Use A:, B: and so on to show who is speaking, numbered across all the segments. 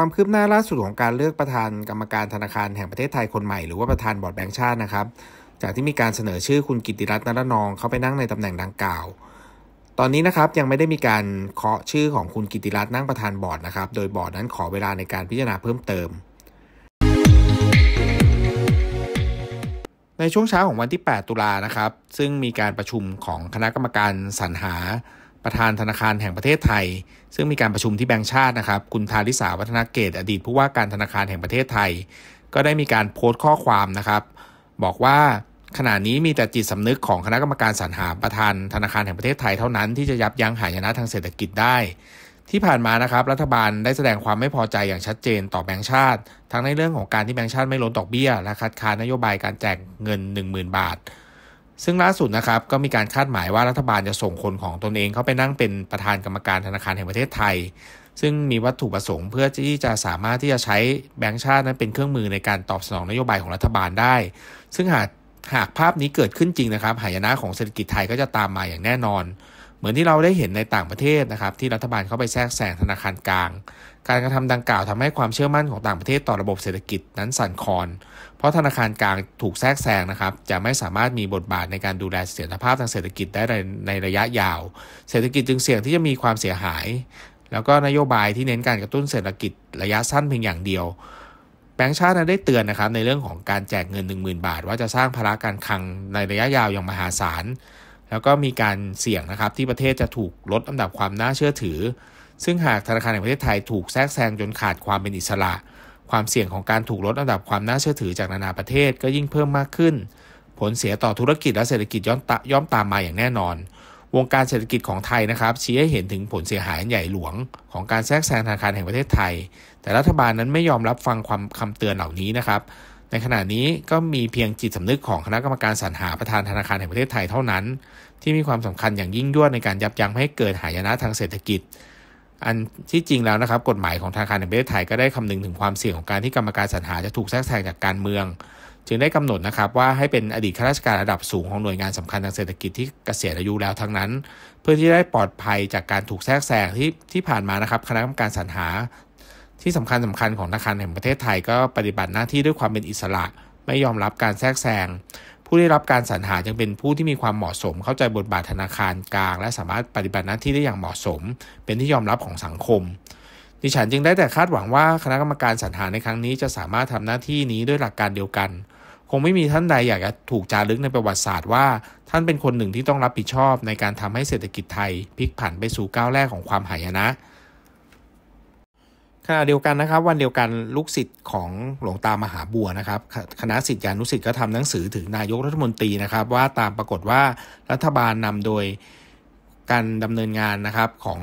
A: ความคืบหน้าล่าสุดของการเลือกประธานกรรมการธนาคาร แห่งประเทศไทยคนใหม่หรือว่าประธานบอร์ดแบงก์ชาตินะครับ จากที่มีการเสนอชื่อคุณกิติรัตน์นรนองเข้าไปนั่งในตำแหน่งดังกล่าว ตอนนี้นะครับยังไม่ได้มีการเคาะชื่อของคุณกิติรัตน์นั่งประธานบอร์ดนะครับโดยบอร์ดนั้นขอเวลาในการพิจารณาเพิ่มเติม ในช่วงเช้าของวันที่ 8 ตุลานะครับ ซึ่งมีการประชุมของคณะกรรมการสรรหาประธานธนาคารแห่งประเทศไทยซึ่งมีการประชุมที่แบงก์ชาตินะครับคุณธาริสา วัฒนเกต อดีตผู้ว่าการธนาคารแห่งประเทศไทย ก็ได้มีการโพสต์ข้อความนะครับ บอกว่าขณะนี้มีแต่จิตสำนึกของคณะกรรมการสรรหาประธานธนาคารแห่งประเทศไทยเท่านั้นที่จะยับยั้งหายนะทางเศรษฐกิจได้ ที่ผ่านมานะครับรัฐบาลได้แสดงความไม่พอใจอย่างชัดเจนต่อแบงก์ชาติ ทั้งในเรื่องของการที่แบงก์ชาติไม่ลดดอกเบี้ยและคัดค้านนโยบายการแจกเงิน 10,000 บาทซึ่งล่าสุดนะครับก็มีการคาดหมายว่ารัฐบาลจะส่งคนของตนเองเข้าไปนั่งเป็นประธานกรรมการธนาคารแห่งประเทศไทย ซึ่งมีวัตถุประสงค์เพื่อที่จะสามารถที่จะใช้แบงก์ชาตินั้นเป็นเครื่องมือในการตอบสนองนโยบายของรัฐบาลได้ ซึ่งหากหากภาพนี้เกิดขึ้นจริงนะครับหายนะของเศรษฐกิจไทยก็จะตามมาอย่างแน่นอน เหมือนที่เราได้เห็นในต่างประเทศนะครับ ที่รัฐบาลเข้าไปแทรกแซงธนาคารกลางการกระทำดังกล่าวทำให้ความเชื่อมั่นของต่างประเทศต่อระบบเศรษฐกิจนั้นสั่นคลอน เพราะธนาคารกลางถูกแทรกแซงนะครับ จะไม่สามารถมีบทบาทในการดูแลเสถียรภาพทางเศรษฐกิจได้ในระยะยาว เศรษฐกิจจึงเสี่ยงที่จะมีความเสียหาย แล้วก็นโยบายที่เน้นการกระตุ้นเศรษฐกิจระยะสั้นเพียงอย่างเดียว แบงก์ชาตินนั้ได้เตือนนะครับ ในเรื่องของการแจกเงิน 10,000 บาท ว่าจะสร้างภาระการคลังในระยะยาวอย่างมหาศาล แล้วก็มีการเสี่ยงนะครับ ที่ประเทศจะถูกลดอันดับความน่าเชื่อถือซึ่งหากธนาคารแห่งประเทศไทยถูกแทรกแซงจนขาดความเป็นอิสระ ความเสี่ยงของการถูกลดอันดับความน่าเชื่อถือจากนานาประเทศ ก็ยิ่งเพิ่มมากขึ้น ผลเสียต่อธุรกิจและเศรษฐกิจย่อมย่อมตามมาอย่างแน่นอน วงการเศรษฐกิจของไทยนะครับชี้ให้เห็นถึงผลเสียหายใหญ่หลวง ของการแทรกแซงธนาคารแห่งประเทศไทย แต่รัฐบาลนั้นไม่ยอมรับฟังความคำเตือนเหล่านี้นะครับ ในขณะนี้ก็มีเพียงจิตสำนึกของคณะกรรมการสรรหาประธานธนาคารแห่งประเทศไทยเท่านั้น ที่มีความสำคัญอย่างยิ่งยวดในการยับยั้งไม่ให้เกิดหายนะทางเศรษฐกิจอันที่จริงแล้วนะครับกฎหมายของธนาคารแห่งประเทศไทยก็ได้คำนึงถึงความเสี่ยงของการที่กรรมการสรรหาจะถูกแทรกแซงจากการเมือง จึงได้กำหนดนะครับว่าให้เป็นอดีตข้าราชการระดับสูงของหน่วยงานสำคัญทางเศรษฐกิจที่เกษียณอายุแล้วทั้งนั้น เพื่อที่ได้ปลอดภัยจากการถูกแทรกแซงที่ที่ผ่านมานะครับ คณะกรรมการสรรหา ที่สำคัญสำคัญของธนาคารแห่งประเทศไทยก็ปฏิบัติหน้าที่ด้วยความเป็นอิสระไม่ยอมรับการแทรกแซงผู้ได้รับการสรรหาจึงเป็นผู้ที่มีความเหมาะสมเข้าใจบทบาทธนาคารกลาง และสามารถปฏิบัติหน้าที่ได้อย่างเหมาะสม เป็นที่ยอมรับของสังคม ดิฉันจึงได้แต่คาดหวังว่าคณะกรรมการสรรหาในครั้งนี้จะสามารถทำหน้าที่นี้ด้วยหลักการเดียวกัน คงไม่มีท่านใดอยากจะถูกจารึกในประวัติศาสตร์ว่าท่านเป็นคนหนึ่งที่ต้องรับผิดชอบในการทำให้เศรษฐกิจไทยพลิกผันไปสู่ก้าวแรกของความหายนะขณะเดียวกันนะครับวันเดียวกันลูกศิษย์ของหลวงตามหาบัวนะครับ คณะศิษยานุศิษย์ก็ทำหนังสือถึงนายกรัฐมนตรีนะครับ ว่าตามปรากฏว่ารัฐบาลนำโดยการดำเนินงานนะครับ ของ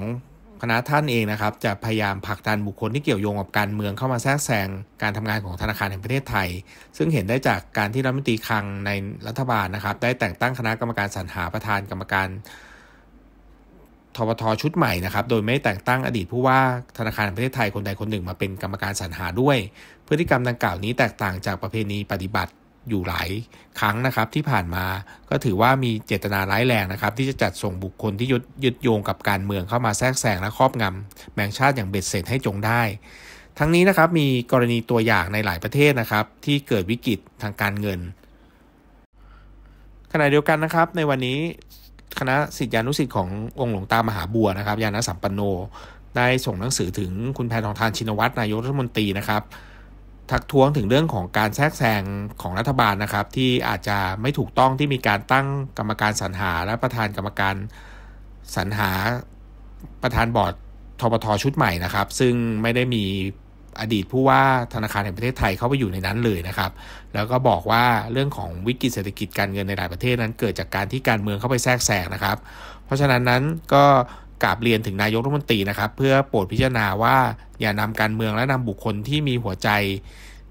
A: คณะท่านเองนะครับ จะพยายามผลักดันบุคคลที่เกี่ยวโยงกับการเมืองเข้ามาแทรกแซงการทำงานของธนาคารแห่งประเทศไทย ซึ่งเห็นได้จากการที่รัฐมนตรีคลังในรัฐบาลนะครับได้แต่งตั้งคณะกรรมการสรรหาประธานกรรมการทบทชุดใหม่นะครับ โดยไม่แต่งตั้งอดีตผู้ว่าธนาคารประเทศไทยคนใดคนหนึ่งมาเป็นกรรมการสรรหาด้วย พฤติกรรมดังกล่าวนี้แตกต่างจากประเพณีปฏิบัติอยู่หลายครั้งนะครับที่ผ่านมาก็ถือว่ามีเจตนาร้ายแรงนะครับ ที่จะจัดส่งบุคคลที่ยึดโยงกับการเมืองเข้ามาแทรกแซงและครอบงำแบ่งชาติอย่างเบ็ดเสร็จให้จงได้ ทั้งนี้นะครับ มีกรณีตัวอย่างในหลายประเทศนะครับ ที่เกิดวิกฤตทางการเงิน ขณะเดียวกันนะครับในวันนี้คณะสิทธิานุสิทธิ์ขององค์หลวงตามหาบัวนะครับยานสัมปันโนได้ส่งหนังสือถึงคุณแพทองทานชินวัตรนายกรัฐมนตรีนะครับทักท้วงถึงเรื่องของการแทรกแซงของรัฐบาลนะครับที่อาจจะไม่ถูกต้องที่มีการตั้งกรรมการสรรหา และประธานกรรมการสรรหาประธานบอร์ดทบทชุดใหม่นะครับซึ่งไม่ได้มีอดีตผู้ว่าธนาคารแห่งประเทศไทยเข้าไปอยู่ในนั้นเลยนะครับ แล้วก็บอกว่าเรื่องของวิกฤตเศรษฐกิจการเงินในหลายประเทศนั้น เกิดจากการที่การเมืองเข้าไปแทรกแซงนะครับ เพราะฉะนั้นนั้นก็กราบเรียนถึงนายกรัฐมนตรีนะครับ เพื่อโปรดพิจารณาว่า อย่านำการเมืองและนำบุคคลที่มีหัวใจ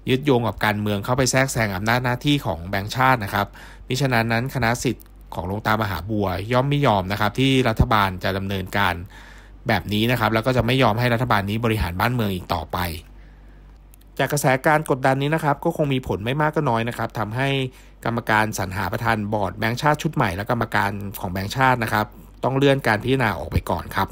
A: ยึดโยงกับการเมืองเข้าไปแทรกแซงอำนาจหน้าที่ของแบงค์ชาตินะครับมิฉะนั้นนั้นคณะสิทธิ์ของโลงตามหาบัวย่อมไม่ยอมนะครับที่รัฐบาลจะดำเนินการแบบนี้นะครับ แล้วก็จะไม่ยอมให้รัฐบาลนี้บริหารบ้านเมืองอีกต่อไปจากกระแสการกดดันนี้นะครับก็คงมีผลไม่มากก็น้อยนะครับทำให้กรรมการสรรหาประธานบอร์ดแบงค์ชาติชุดใหม่และกรรมการของแบงค์ชาตินะครับ ต้องเลื่อนการพิจารณาออกไปก่อนครับ